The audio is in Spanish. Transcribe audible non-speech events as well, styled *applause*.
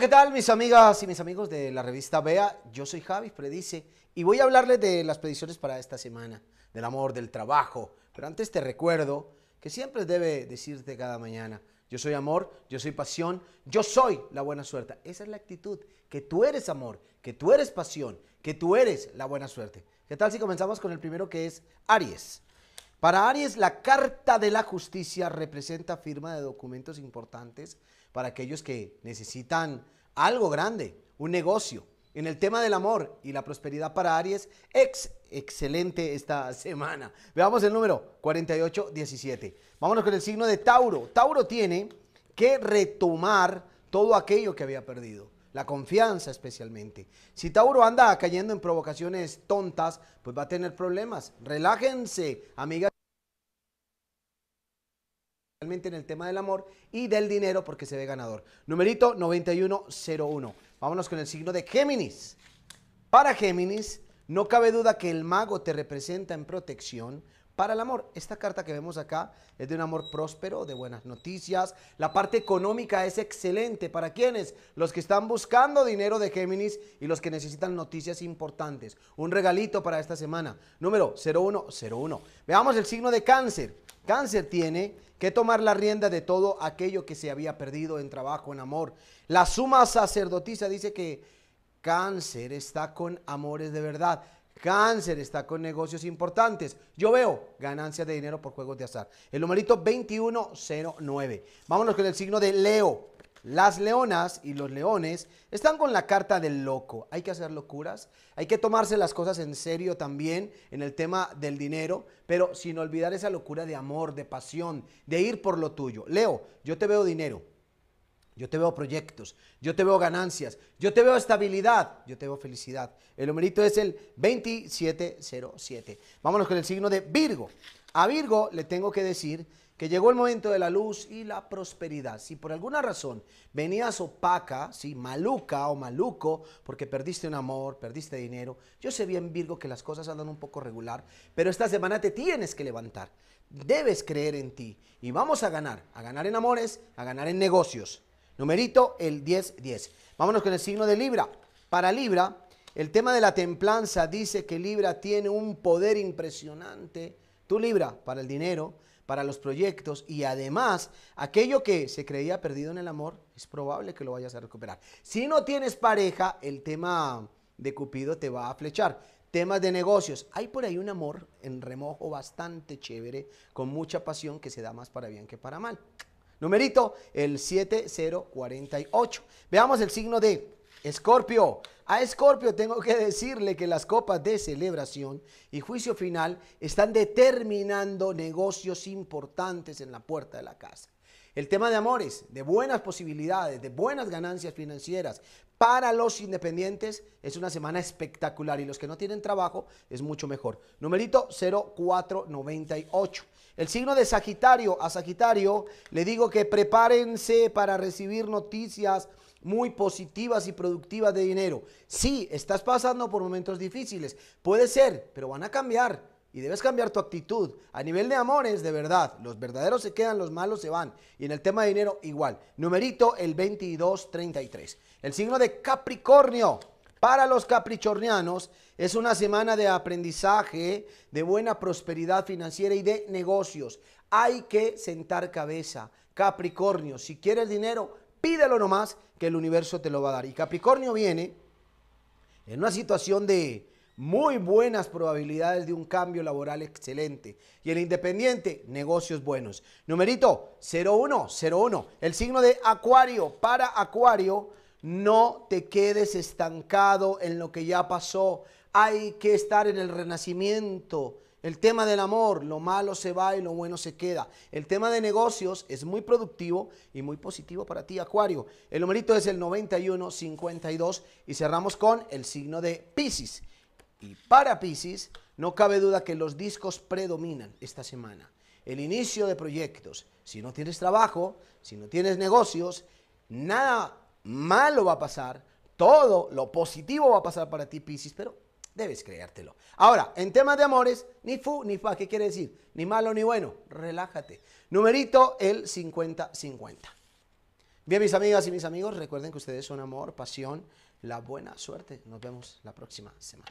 ¿qué tal mis amigas y mis amigos de la revista Bea? Yo soy Javis Predice y voy a hablarles de las predicciones para esta semana, del amor, del trabajo. Pero antes te recuerdo que siempre debe decirte cada mañana, yo soy amor, yo soy pasión, yo soy la buena suerte. Esa es la actitud, que tú eres amor, que tú eres pasión, que tú eres la buena suerte. ¿Qué tal si comenzamos con el primero que es Aries? Para Aries, la Carta de la Justicia representa firma de documentos importantes para aquellos que necesitan algo grande, un negocio. En el tema del amor y la prosperidad para Aries, ex excelente esta *laughs* semana. Veamos el número 4817. Vámonos con el signo de Tauro. Tauro tiene que retomar todo aquello que había perdido la confianza especialmente. Si Tauro anda cayendo en provocaciones tontas, pues va a tener problemas. Relájense, amigas. Realmente en el tema del amor y del dinero porque se ve ganador. Numerito 9101. Vámonos con el signo de Géminis. Para Géminis, no cabe duda que el mago te representa en protección, para el amor. Esta carta que vemos acá es de un amor próspero, de buenas noticias. La parte económica es excelente. ¿Para quienes Los que están buscando dinero de Géminis y los que necesitan noticias importantes. Un regalito para esta semana. Número 0101. Veamos el signo de cáncer. Cáncer tiene que tomar la rienda de todo aquello que se había perdido en trabajo, en amor. La suma sacerdotisa dice que cáncer está con amores de verdad. Cáncer está con negocios importantes. Yo veo ganancias de dinero por juegos de azar. El numerito 2109. Vámonos con el signo de Leo. Las leonas y los leones están con la carta del loco. Hay que hacer locuras, hay que tomarse las cosas en serio también en el tema del dinero, pero sin olvidar esa locura de amor, de pasión, de ir por lo tuyo. Leo, yo te veo dinero, yo te veo proyectos, yo te veo ganancias, yo te veo estabilidad, yo te veo felicidad. El numerito es el 2707. Vámonos con el signo de Virgo. A Virgo le tengo que decir que llegó el momento de la luz y la prosperidad. Si por alguna razón venías opaca, si maluca o maluco, porque perdiste un amor, perdiste dinero, yo sé bien Virgo que las cosas andan un poco regular, pero esta semana te tienes que levantar. Debes creer en ti y vamos a ganar, a ganar en amores, a ganar en negocios. Numerito el 10-10. Vámonos con el signo de Libra. Para Libra, el tema de la templanza dice que Libra tiene un poder impresionante. Tú Libra, para el dinero, para los proyectos y además aquello que se creía perdido en el amor, es probable que lo vayas a recuperar. Si no tienes pareja, el tema de Cupido te va a flechar. Temas de negocios. Hay por ahí un amor en remojo bastante chévere, con mucha pasión que se da más para bien que para mal. Numerito, el 7048. Veamos el signo de Escorpio. A Escorpio tengo que decirle que las copas de celebración y juicio final están determinando negocios importantes en la puerta de la casa. El tema de amores, de buenas posibilidades, de buenas ganancias financieras. Para los independientes es una semana espectacular y los que no tienen trabajo es mucho mejor. Numerito 0498. El signo de Sagitario a Sagitario, le digo que prepárense para recibir noticias muy positivas y productivas de dinero. Sí, estás pasando por momentos difíciles, puede ser, pero van a cambiar y debes cambiar tu actitud. A nivel de amores, de verdad, los verdaderos se quedan, los malos se van. Y en el tema de dinero, igual. Numerito el 2233. El signo de Capricornio. Para los caprichornianos es una semana de aprendizaje, de buena prosperidad financiera y de negocios. Hay que sentar cabeza. Capricornio, si quieres dinero, pídelo nomás que el universo te lo va a dar. Y Capricornio viene en una situación de muy buenas probabilidades de un cambio laboral excelente. Y el independiente, negocios buenos. Numerito 0101, el signo de Acuario. Para Acuario no te quedes estancado en lo que ya pasó. Hay que estar en el renacimiento. El tema del amor, lo malo se va y lo bueno se queda. El tema de negocios es muy productivo y muy positivo para ti, Acuario. El numerito es el 9152 y cerramos con el signo de Pisces. Y para Pisces, no cabe duda que los discos predominan esta semana. El inicio de proyectos. Si no tienes trabajo, si no tienes negocios, nada malo va a pasar, todo lo positivo va a pasar para ti, Piscis, pero debes creértelo. Ahora, en temas de amores, ni fu ni fa, ¿qué quiere decir? Ni malo ni bueno, relájate. Numerito el 50-50. Bien, mis amigas y mis amigos, recuerden que ustedes son amor, pasión, la buena suerte. Nos vemos la próxima semana.